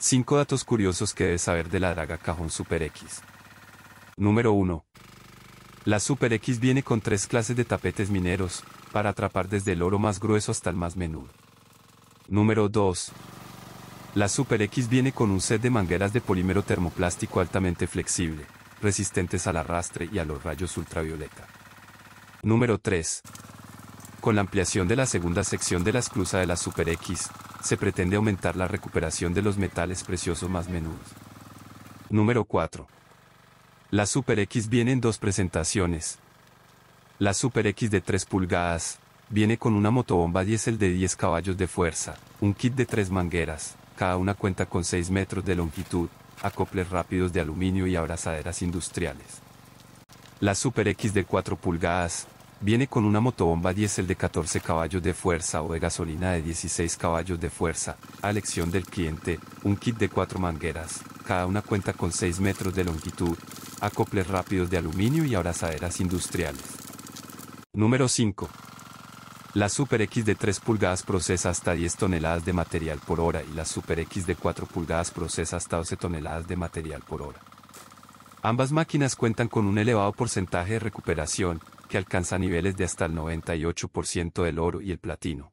5 datos curiosos que debes saber de la draga Cajón Super X. Número 1. La Super X viene con tres clases de tapetes mineros, para atrapar desde el oro más grueso hasta el más menudo. Número 2. La Super X viene con un set de mangueras de polímero termoplástico altamente flexible, resistentes al arrastre y a los rayos ultravioleta. Número 3. Con la ampliación de la segunda sección de la esclusa de la Super X, se pretende aumentar la recuperación de los metales preciosos más menudos. Número 4. La Super X viene en dos presentaciones. La Super X de 3 pulgadas, viene con una motobomba diésel de 10 caballos de fuerza, un kit de 3 mangueras, cada una cuenta con 6 metros de longitud, acoples rápidos de aluminio y abrazaderas industriales. La Super X de 4 pulgadas, Viene con una motobomba diésel de 14 caballos de fuerza o de gasolina de 16 caballos de fuerza, a elección del cliente, un kit de cuatro mangueras, cada una cuenta con 6 metros de longitud, acoples rápidos de aluminio y abrazaderas industriales. Número 5. La Super X de 3 pulgadas procesa hasta 10 toneladas de material por hora y la Super X de 4 pulgadas procesa hasta 12 toneladas de material por hora. Ambas máquinas cuentan con un elevado porcentaje de recuperación, que alcanza niveles de hasta el 98% del oro y el platino.